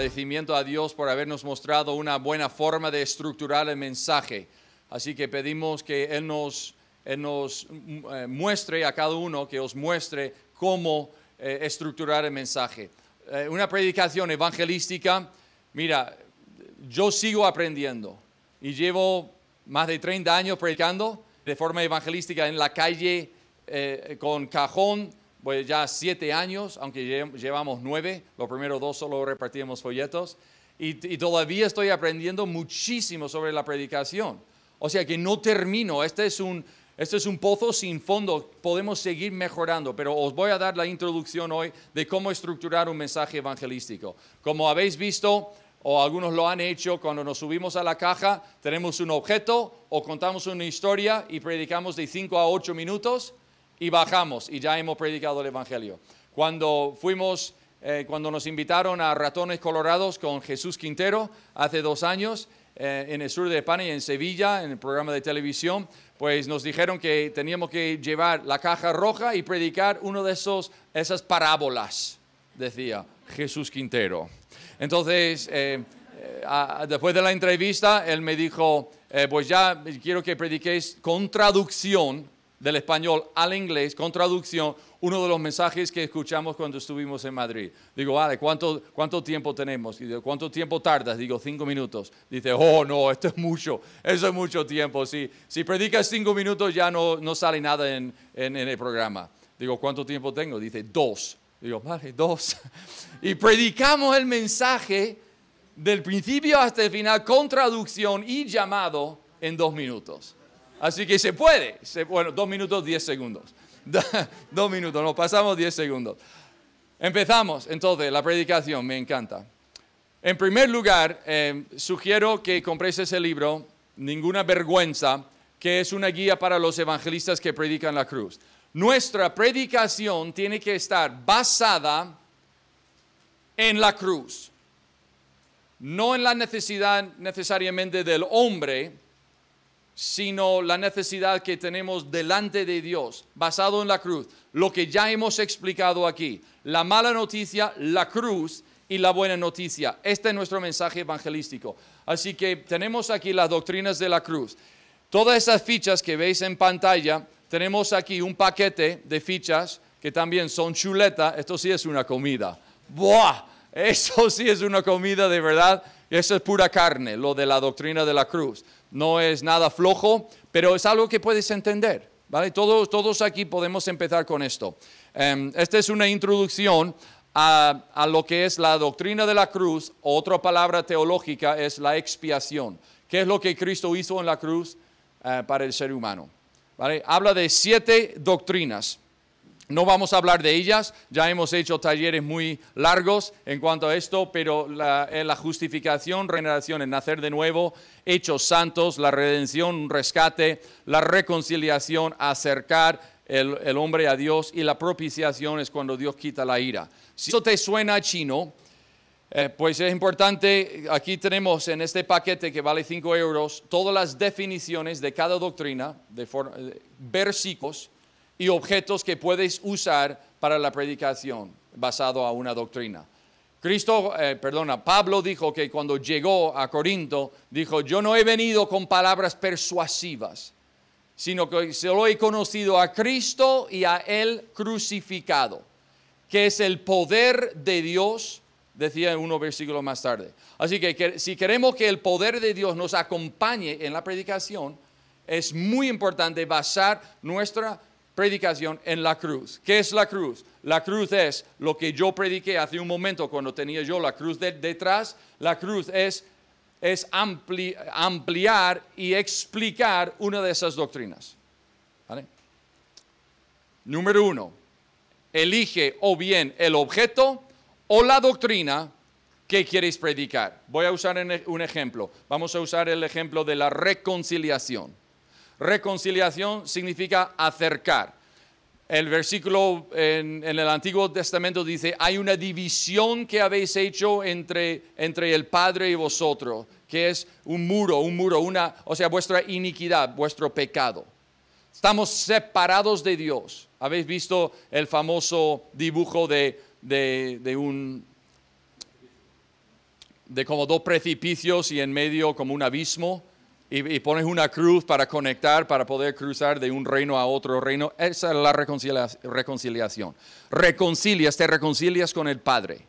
agradecimiento a Dios por habernos mostrado una buena forma de estructurar el mensaje. Así que pedimos que Él nos, nos eh, muestre a cada uno, que os muestre cómo eh, estructurar el mensaje. Eh, una predicación evangelística, mira, yo sigo aprendiendo y llevo más de 30 años predicando de forma evangelística en la calle con cajón ya siete años, aunque llevamos nueve, los primeros dos solo repartíamos folletos, y, todavía estoy aprendiendo muchísimo sobre la predicación. O sea que no termino, este es un, este es un pozo sin fondo, podemos seguir mejorando, pero os voy a dar la introducción hoy de cómo estructurar un mensaje evangelístico. Como habéis visto, o algunos lo han hecho, cuando nos subimos a la caja, tenemos un objeto o contamos una historia y predicamos de 5 a 8 minutos y bajamos y ya hemos predicado el Evangelio. Cuando fuimos, eh, cuando nos invitaron a Ratones Colorados con Jesús Quintero hace dos años, eh, en el sur de España y en Sevilla, en el programa de televisión, pues nos dijeron que teníamos que llevar la caja roja y predicar uno de esos, esas parábolas, decía Jesús Quintero. Entonces, eh, después de la entrevista, él me dijo, pues ya quiero que prediquéis con traducción del español al inglés con traducción uno de los mensajes que escuchamos cuando estuvimos en Madrid. Digo, vale, ¿cuánto, cuánto tiempo tenemos? Y digo, ¿cuánto tiempo tardas? Digo, cinco minutos. Dice, oh, no, esto es mucho, eso es mucho tiempo. Si, si predicas cinco minutos ya no, sale nada en, en el programa. Digo, ¿cuánto tiempo tengo? Dice, dos. Digo, vale, dos. Y predicamos el mensaje del principio hasta el final con traducción y llamado en dos minutos. Así que se puede. bueno, dos minutos, diez segundos. dos minutos, nos pasamos diez segundos. Empezamos entonces la predicación, me encanta. En primer lugar, eh, sugiero que compres ese libro, Ninguna Vergüenza, que es una guía para los evangelistas que predican la cruz. Nuestra predicación tiene que estar basada en la cruz, no en la necesidad necesariamente del hombre, sino la necesidad que tenemos delante de Dios, basado en la cruz, lo que ya hemos explicado aquí, la mala noticia, la cruz y la buena noticia. Este es nuestro mensaje evangelístico. Así que tenemos aquí las doctrinas de la cruz. Todas esas fichas que veis en pantalla, tenemos aquí un paquete de fichas que también son chuleta. Esto sí es una comida. ¡Buah! Eso sí es una comida de verdad. Eso es pura carne, lo de la doctrina de la cruz no es nada flojo, pero es algo que puedes entender. ¿vale? Todos, todos aquí podemos empezar con esto. Em, esta es una introducción a, lo que es la doctrina de la cruz. Otra palabra teológica es la expiación. ¿Qué es lo que Cristo hizo en la cruz eh, para el ser humano? Habla de siete doctrinas. No vamos a hablar de ellas, ya hemos hecho talleres muy largos en cuanto a esto, pero la, eh, justificación, regeneración, nacer de nuevo, hechos santos, la redención, rescate, la reconciliación, acercar el, hombre a Dios y la propiciación es cuando Dios quita la ira. Si eso te suena chino, eh, pues es importante, aquí tenemos en este paquete que vale 5 euros todas las definiciones de cada doctrina, de versículos y objetos que puedes usar para la predicación basado a una doctrina. Cristo, eh, perdona, Pablo dijo que cuando llegó a Corinto, dijo, yo no he venido con palabras persuasivas, sino que solo he conocido a Cristo y a Él crucificado, que es el poder de Dios, decía uno versículo más tarde. Así que si queremos que el poder de Dios nos acompañe en la predicación, es muy importante basar nuestra predicación en la cruz. ¿Qué es la cruz? La cruz es lo que yo prediqué hace un momento cuando tenía yo la cruz detrás. La cruz es, es ampliar y explicar una de esas doctrinas. Número uno, elige o bien el objeto o la doctrina que queréis predicar. Voy a usar e, un ejemplo. Vamos a usar el ejemplo de la reconciliación. Reconciliación significa acercar. El versículo en, el Antiguo Testamento dice, hay una división que habéis hecho entre, el Padre y vosotros, que es un muro, un muro, una, o sea, vuestra iniquidad, vuestro pecado. Estamos separados de Dios. Habéis visto el famoso dibujo de un de como dos precipicios y en medio como un abismo y, pones una cruz para conectar, para poder cruzar de un reino a otro reino. Esa es la reconciliación. Reconcilias, te reconcilias con el Padre.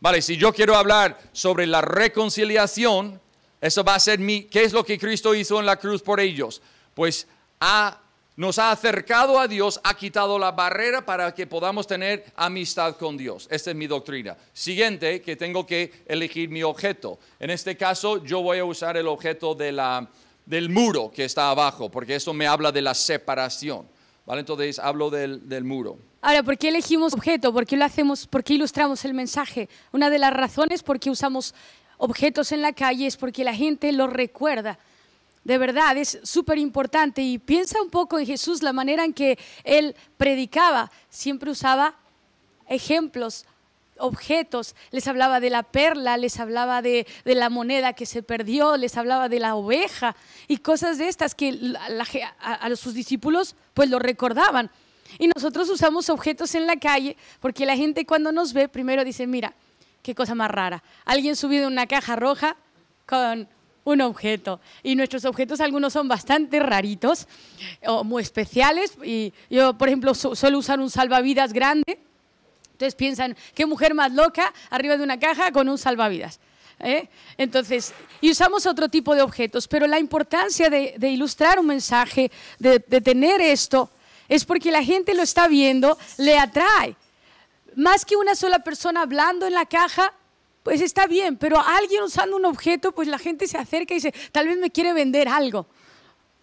Vale, si yo quiero hablar sobre la reconciliación, eso va a ser mi, ¿qué es lo que Cristo hizo en la cruz por ellos? Pues ha nos ha acercado a Dios, ha quitado la barrera para que podamos tener amistad con Dios. Esta es mi doctrina. Siguiente, que tengo que elegir mi objeto. En este caso, yo voy a usar el objeto de la, del muro que está abajo, porque eso me habla de la separación. ¿Vale? Entonces, hablo del, muro. Ahora, ¿por qué elegimos objeto? ¿Por qué lo hacemos? ¿Por ilustramos el mensaje? Una de las razones por qué usamos objetos en la calle es porque la gente lo recuerda de verdad, es súper importante y piensa un poco en Jesús, la manera en que él predicaba. Siempre usaba ejemplos, objetos, les hablaba de la perla, les hablaba de, la moneda que se perdió, les hablaba de la oveja y cosas de estas que a, sus discípulos pues lo recordaban. Y nosotros usamos objetos en la calle porque la gente cuando nos ve primero dice, mira, qué cosa más rara. Alguien subido una caja roja con un objeto. Y nuestros objetos algunos son bastante raritos o muy especiales. Y yo, por ejemplo, suelo usar un salvavidas grande. Entonces piensan, qué mujer más loca arriba de una caja con un salvavidas. ¿eh? Entonces, y usamos otro tipo de objetos, pero la importancia de, ilustrar un mensaje, de tener esto, es porque la gente lo está viendo, le atrae. Más que una sola persona hablando en la caja, pues está bien, pero alguien usando un objeto, pues la gente se acerca y dice, tal vez me quiere vender algo.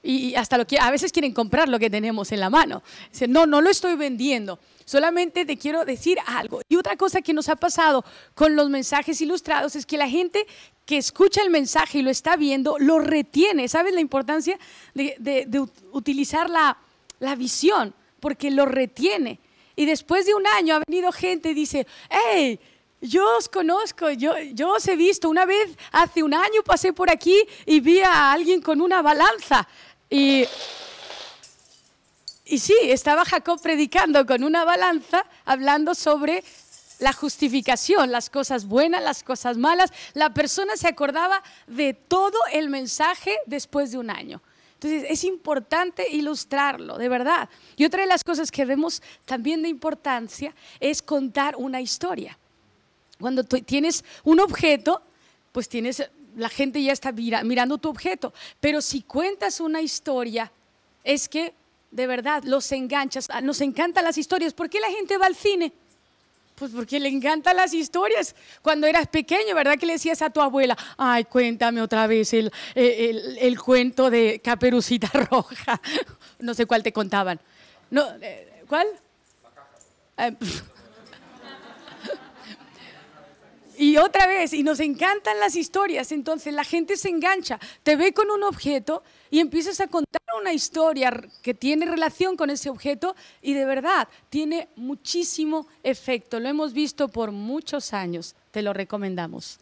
Y hasta lo a veces quieren comprar lo que tenemos en la mano. Dice, no, no lo estoy vendiendo, solamente te quiero decir algo. Y otra cosa que nos ha pasado con los mensajes ilustrados es que la gente que escucha el mensaje y lo está viendo, lo retiene. ¿Sabes la importancia de, utilizar la, la visión? Porque lo retiene. Y después de un año ha venido gente y dice, hey, yo os conozco, yo, yo os he visto. Una vez, hace un año, pasé por aquí y vi a alguien con una balanza. Y, y sí, estaba Jacob predicando con una balanza, hablando sobre la justificación, las cosas buenas, las cosas malas. La persona se acordaba de todo el mensaje después de un año. Entonces es importante ilustrarlo, de verdad. Y otra de las cosas que vemos también de importancia es contar una historia. Cuando tienes un objeto, pues tienes, la gente ya está mirando tu objeto. Pero si cuentas una historia, es que de verdad los enganchas. Ah, nos encantan las historias. ¿Por qué la gente va al cine? Pues porque le encantan las historias. Cuando eras pequeño, ¿verdad que le decías a tu abuela, ay, cuéntame otra vez el, el, cuento de Caperucita Roja? No sé cuál te contaban. No, eh, ¿Cuál? Eh, Y otra vez, y nos encantan las historias, entonces la gente se engancha, te ve con un objeto y empiezas a contar una historia que tiene relación con ese objeto y de verdad tiene muchísimo efecto. Lo hemos visto por muchos años, te lo recomendamos.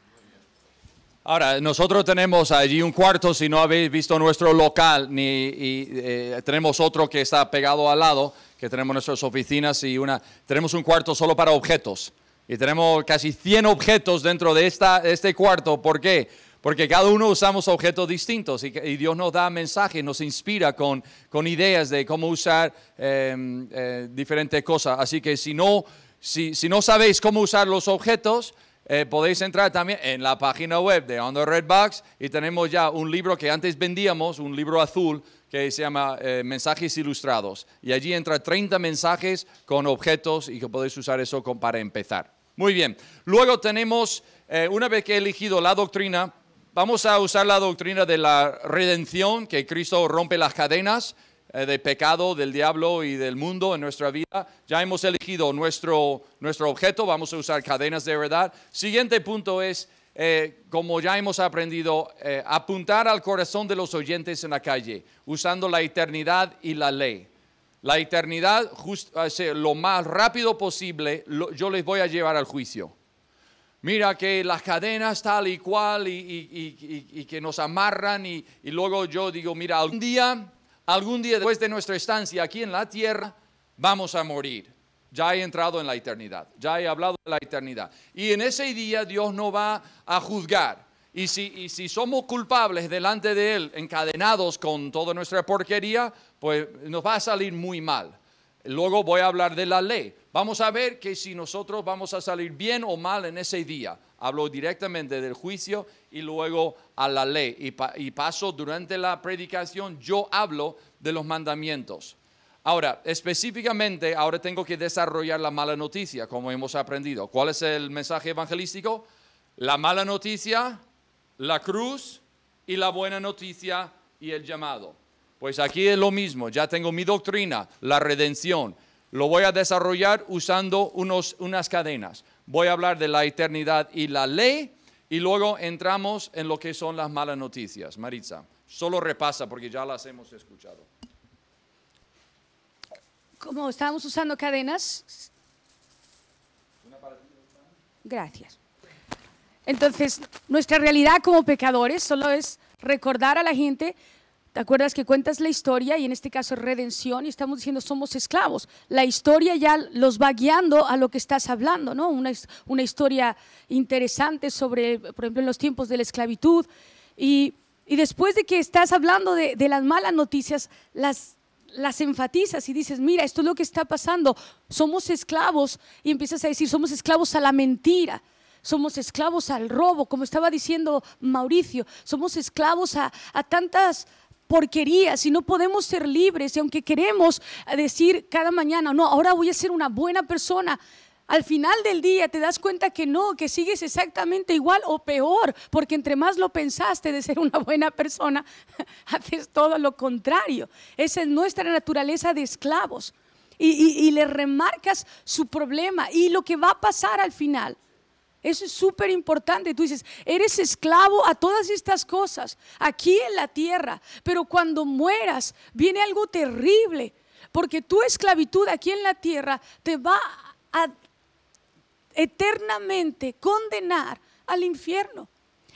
Ahora, nosotros tenemos allí un cuarto, si no habéis visto nuestro local, ni, eh, tenemos otro que está pegado al lado, que tenemos nuestras oficinas y una... Tenemos un cuarto solo para objetos. Y tenemos casi 100 objetos dentro de, esta, este cuarto. ¿Por qué? Porque cada uno usamos objetos distintos y, Dios nos da mensajes, nos inspira con, ideas de cómo usar em, eh, diferentes cosas. Así que si no, si, no sabéis cómo usar los objetos, eh, podéis entrar también en la página web de On the Red Box y tenemos ya un libro que antes vendíamos, un libro azul, que se llama eh, Mensajes Ilustrados. Y allí entra 30 mensajes con objetos y que podéis usar eso para empezar. Muy bien. Luego tenemos, eh, una vez que he elegido la doctrina, vamos a usar la doctrina de la redención, que Cristo rompe las cadenas eh, de pecado, del diablo y del mundo en nuestra vida. Ya hemos elegido nuestro, nuestro objeto, vamos a usar cadenas de verdad. Siguiente punto es eh, como ya hemos aprendido, eh, apuntar al corazón de los oyentes en la calle, usando la eternidad y la ley. La eternidad, eh, lo más rápido posible, yo les voy a llevar al juicio. Mira que las cadenas tal y cual y, y que nos amarran y, luego yo digo, mira, algún día, algún día después de nuestra estancia aquí en la tierra, vamos a morir ya he entrado en la eternidad, ya he hablado de la eternidad. Y en ese día Dios no va a juzgar. Y si, si somos culpables delante de Él, encadenados con toda nuestra porquería, pues nos va a salir muy mal. Luego voy a hablar de la ley. Vamos a ver que si nosotros vamos a salir bien o mal en ese día. Hablo directamente del juicio y luego a la ley. Y, y paso durante la predicación, yo hablo de los mandamientos. Ahora, específicamente, ahora tengo que desarrollar la mala noticia, como hemos aprendido. ¿Cuál es el mensaje evangelístico? La mala noticia, la cruz y la buena noticia y el llamado. Pues aquí es lo mismo, ya tengo mi doctrina, la redención. Lo voy a desarrollar usando unas cadenas. Voy a hablar de la eternidad y la ley y luego entramos en lo que son las malas noticias. Maritza, solo repasa porque ya las hemos escuchado como estábamos usando cadenas. Gracias. Entonces, nuestra realidad como pecadores solo es recordar a la gente, ¿te acuerdas que cuentas la historia y en este caso es redención y estamos diciendo somos esclavos? La historia ya los va guiando a lo que estás hablando, ¿no? Una, una historia interesante sobre, por ejemplo, en los tiempos de la esclavitud y, después de que estás hablando de, de las malas noticias, las las enfatizas y dices, mira, esto es lo que está pasando, somos esclavos, y empiezas a decir, somos esclavos a la mentira, somos esclavos al robo, como estaba diciendo Mauricio, somos esclavos a, tantas porquerías y no podemos ser libres, y aunque queremos eh, decir cada mañana, no, ahora voy a ser una buena persona, al final del día te das cuenta que no, que sigues exactamente igual o peor, porque entre más lo pensaste de ser una buena persona, haces todo lo contrario. Esa es nuestra naturaleza de esclavos. Y, le remarcas su problema y lo que va a pasar al final. Eso es súper importante. Tú dices, eres esclavo a todas estas cosas, aquí en la tierra, pero cuando mueras viene algo terrible, porque tu esclavitud aquí en la tierra te va a eternamente condenar al infierno,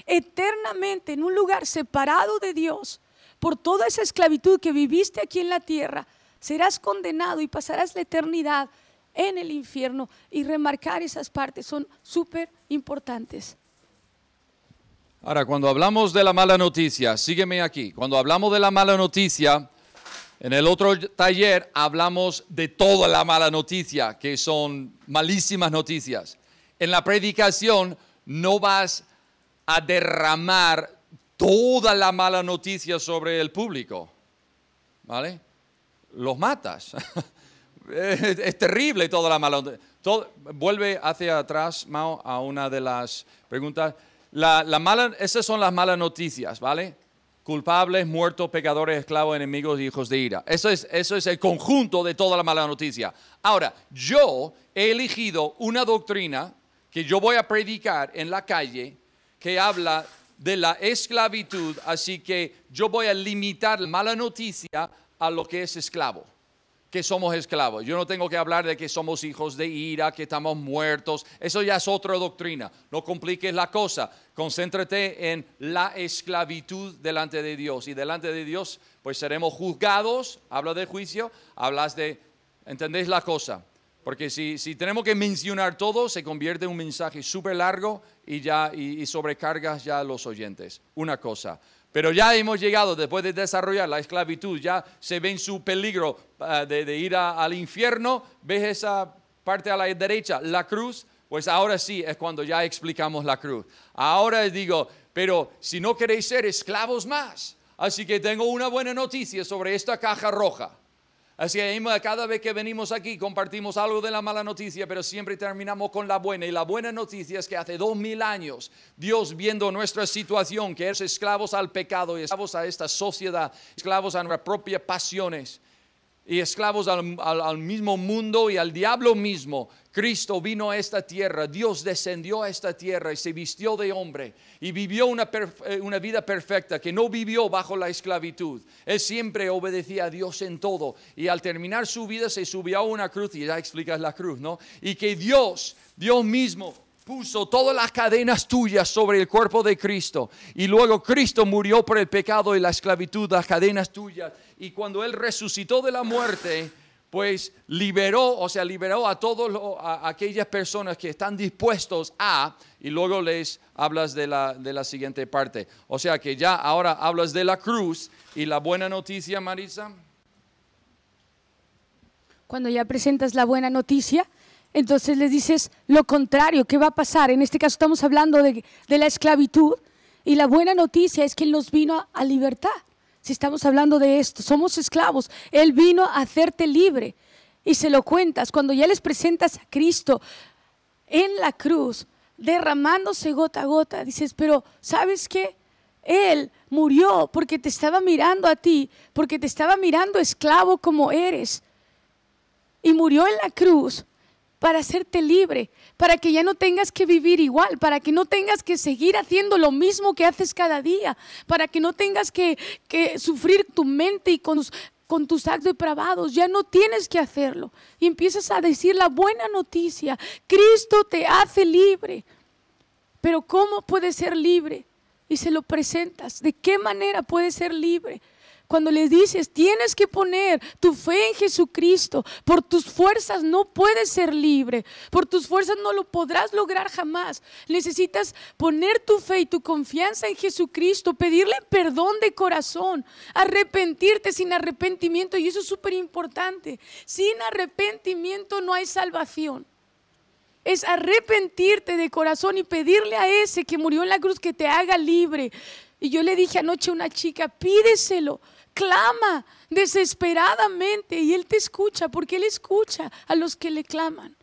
eternamente en un lugar separado de Dios por toda esa esclavitud que viviste aquí en la tierra, serás condenado y pasarás la eternidad en el infierno. Y remarcar esas partes son súper importantes. Ahora, cuando hablamos de la mala noticia, sígueme aquí, cuando hablamos de la mala noticia, en el otro taller hablamos de toda la mala noticia, que son malísimas noticias. En la predicación no vas a derramar toda la mala noticia sobre el público, ¿vale? Los matas. es, terrible toda la mala noticia. vuelve hacia atrás, Mao, a una de las preguntas. esas son las malas noticias, ¿vale? culpables, muertos, pecadores, esclavos, enemigos hijos de ira. Eso es, eso es el conjunto de toda la mala noticia. Ahora, yo he elegido una doctrina que yo voy a predicar en la calle que habla de la esclavitud, así que yo voy a limitar la mala noticia a lo que es esclavo que somos esclavos. Yo no tengo que hablar de que somos hijos de ira, que estamos muertos. Eso ya es otra doctrina. No compliques la cosa. Concéntrate en la esclavitud delante de Dios. Y delante de Dios, pues seremos juzgados. Habla de juicio, hablas de... ¿Entendéis la cosa? Porque si, tenemos que mencionar todo, se convierte en un mensaje súper largo y, ya, sobrecargas ya a los oyentes. Una cosa. Pero ya hemos llegado, después de desarrollar la esclavitud, ya se ve en su peligro ah, de, ir al infierno. ¿Ves esa parte a la derecha? La cruz. Pues ahora sí es cuando ya explicamos la cruz. Ahora digo, pero si no queréis ser esclavos más, así que tengo una buena noticia sobre esta caja roja. Así que cada vez que venimos aquí compartimos algo de la mala noticia, pero siempre terminamos con la buena. Y la buena noticia es que hace dos mil años Dios viendo nuestra situación, que es esclavos al pecado y esclavos a esta sociedad, esclavos a nuestras propias pasiones, y esclavos al, mismo mundo y al diablo mismo. Cristo vino a esta tierra, Dios descendió a esta tierra y se vistió de hombre y vivió una, eh, una vida perfecta que no vivió bajo la esclavitud. Él siempre obedecía a Dios en todo y al terminar su vida se subió a una cruz y ya explicas la cruz, ¿no? Y que Dios, Dios mismo, puso todas las cadenas tuyas sobre el cuerpo de Cristo. Y luego Cristo murió por el pecado y la esclavitud, las cadenas tuyas. Y cuando Él resucitó de la muerte, pues liberó, o sea, liberó a todas aquellas personas que están dispuestos a, y luego les hablas de la, de la siguiente parte. O sea que ya ahora hablas de la cruz y la buena noticia, Marisa. Cuando ya presentas la buena noticia, entonces le dices lo contrario, ¿qué va a pasar? En este caso estamos hablando de, la esclavitud y la buena noticia es que Él nos vino a, a libertad. Si estamos hablando de esto, somos esclavos, Él vino a hacerte libre y se lo cuentas. Cuando ya les presentas a Cristo en la cruz, derramándose gota a gota, dices, pero ¿sabes qué? Él murió porque te estaba mirando a ti, porque te estaba mirando esclavo como eres. Y murió en la cruz para hacerte libre, para que ya no tengas que vivir igual, para que no tengas que seguir haciendo lo mismo que haces cada día, para que no tengas que, que sufrir tu mente y con, con tus actos depravados, ya no tienes que hacerlo. Y empiezas a decir la buena noticia, Cristo te hace libre. Pero ¿cómo puedes ser libre? Y se lo presentas, ¿de qué manera puedes ser libre? cuando le dices, tienes que poner tu fe en Jesucristo, por tus fuerzas no puedes ser libre, por tus fuerzas no lo podrás lograr jamás. Necesitas poner tu fe y tu confianza en Jesucristo, pedirle perdón de corazón, arrepentirte sin arrepentimiento, y eso es súper importante. Sin arrepentimiento no hay salvación es arrepentirte de corazón y pedirle a ese que murió en la cruz que te haga libre. Y yo le dije anoche a una chica, pídeselo, clama desesperadamente y Él te escucha, porque Él escucha a los que le claman.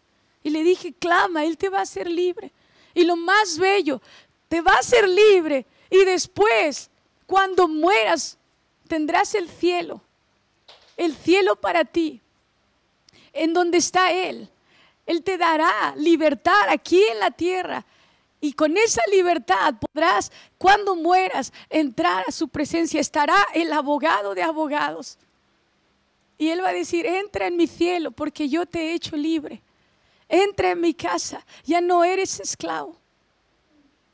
Y le dije, clama, Él te va a hacer libre. Y lo más bello, te va a hacer libre y después, cuando mueras, tendrás el cielo, el cielo para ti, en donde está Él. Él te dará libertad aquí en la tierra y con esa libertad podrás, cuando mueras, entrar a su presencia. Estará el abogado de abogados. Y él va a decir, entra en mi cielo porque yo te he hecho libre. Entra en mi casa, ya no eres esclavo.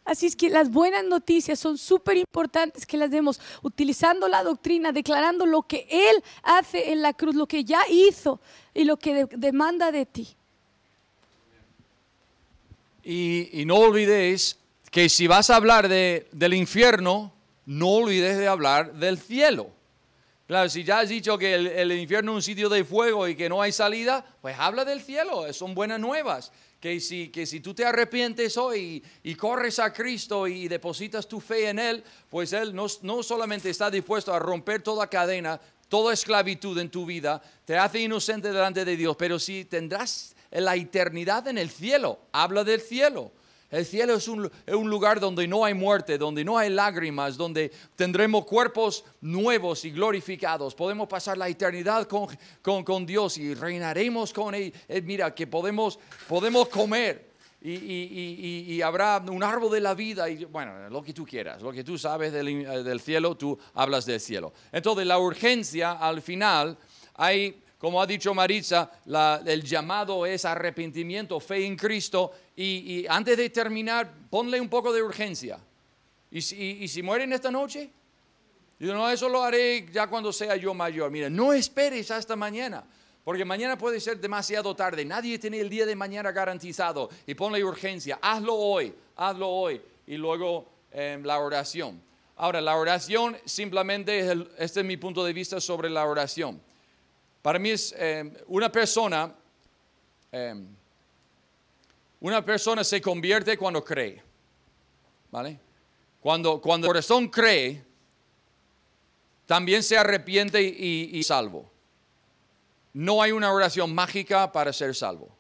Así es que las buenas noticias son súper importantes que las demos utilizando la doctrina, declarando lo que Él hace en la cruz, lo que ya hizo y lo que demanda de ti. Y, no olvides que si vas a hablar de, del infierno, no olvides de hablar del cielo. Claro, si ya has dicho que el, infierno es un sitio de fuego y que no hay salida, pues habla del cielo, eh, son buenas nuevas. Que si, que si tú te arrepientes hoy y, corres a Cristo y depositas tu fe en Él, pues Él no, no solamente está dispuesto a romper toda cadena, toda esclavitud en tu vida, te hace inocente delante de Dios, pero si tendrás la eternidad en el cielo. Habla del cielo. El cielo es un, lugar donde no hay muerte, donde no hay lágrimas, donde tendremos cuerpos nuevos y glorificados. Podemos pasar la eternidad con, con, Dios y reinaremos con Él. Eh, mira, que podemos, podemos comer. Y, habrá un árbol de la vida y bueno, lo que tú quieras, lo que tú sabes del, eh, del cielo, tú hablas del cielo. Entonces la urgencia al final hay como ha dicho Maritza, el llamado es arrepentimiento, fe en Cristo. Y, antes de terminar, ponle un poco de urgencia. ¿Y si, mueren esta noche? Yo, no, eso lo haré ya cuando sea yo mayor. Mira, no esperes hasta mañana. Porque mañana puede ser demasiado tarde. Nadie tiene el día de mañana garantizado. Y ponle urgencia. Hazlo hoy. Hazlo hoy. Y luego em, la oración. Ahora, la oración simplemente, este es mi punto de vista sobre la oración. Para mí es eh, una persona, eh, una persona se convierte cuando cree, ¿vale? Cuando, cuando el corazón cree, también se arrepiente y, y salvo. No hay una oración mágica para ser salvo.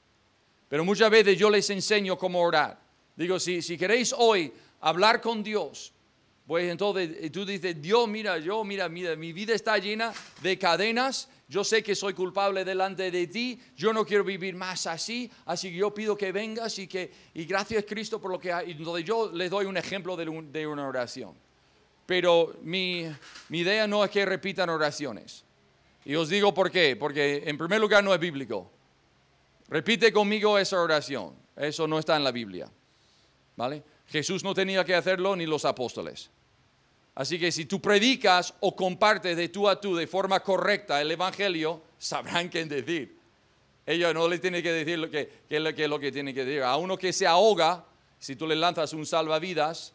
Pero muchas veces yo les enseño cómo orar. Digo, si, si queréis hoy hablar con Dios, pues entonces tú dices, Dios, mira, yo, mira, mira, mi vida está llena de cadenas yo sé que soy culpable delante de ti, yo no quiero vivir más así, así que yo pido que vengas y que, y gracias Cristo por lo que hay. Entonces yo les doy un ejemplo de, una oración. Pero mi, mi idea no es que repitan oraciones. Y os digo por qué, porque en primer lugar no es bíblico. Repite conmigo esa oración, eso no está en la Biblia. ¿Vale? Jesús no tenía que hacerlo ni los apóstoles. Así que si tú predicas o compartes de tú a tú de forma correcta el Evangelio, sabrán qué decir. Ellos no les tienen que decir lo que, lo que, tienen que decir. A uno que se ahoga, si tú le lanzas un salvavidas,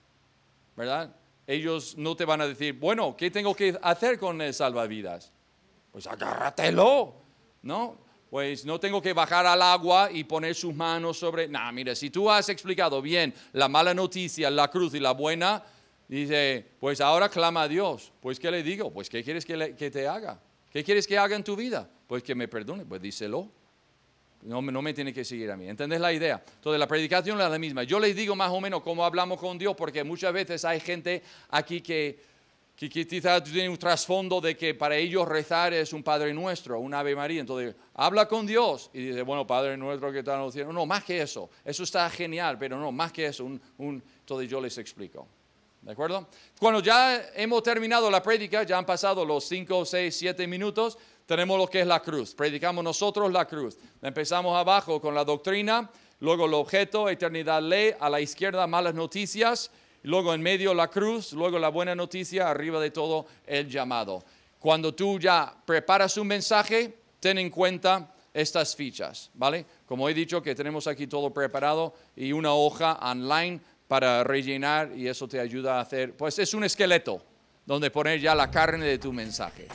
¿verdad? Ellos no te van a decir, bueno, ¿qué tengo que hacer con el salvavidas? Pues agárratelo, ¿no? Pues no tengo que bajar al agua y poner sus manos sobre... Nah, mira, si tú has explicado bien la mala noticia, la cruz y la buena, Dice, pues ahora clama a Dios. Pues ¿qué le digo? Pues ¿qué quieres que, te haga? ¿Qué quieres que haga en tu vida? Pues que me perdone. Pues díselo. No, me tiene que seguir a mí. ¿Entendés la idea? Entonces, la predicación es la misma. Yo les digo más o menos cómo hablamos con Dios, porque muchas veces hay gente aquí que, quizás tiene un trasfondo de que para ellos rezar es un Padre Nuestro, un Ave María. Entonces, habla con Dios y dice, bueno, Padre Nuestro que está en No, más que eso. Eso está genial, pero no, más que eso. Un, un... Entonces, yo les explico. ¿De acuerdo? Cuando ya hemos terminado la prédica, ya han pasado los 5, 6, 7 minutos, tenemos lo que es la cruz. Predicamos nosotros la cruz. Empezamos abajo con la doctrina, luego el objeto, eternidad, ley, a la izquierda malas noticias, luego en medio la cruz, luego la buena noticia, arriba de todo el llamado. Cuando tú ya preparas un mensaje, ten en cuenta estas fichas, ¿vale? Como he dicho que tenemos aquí todo preparado y una hoja online para rellenar y eso te ayuda a hacer, pues es un esqueleto donde poner ya la carne de tu mensaje.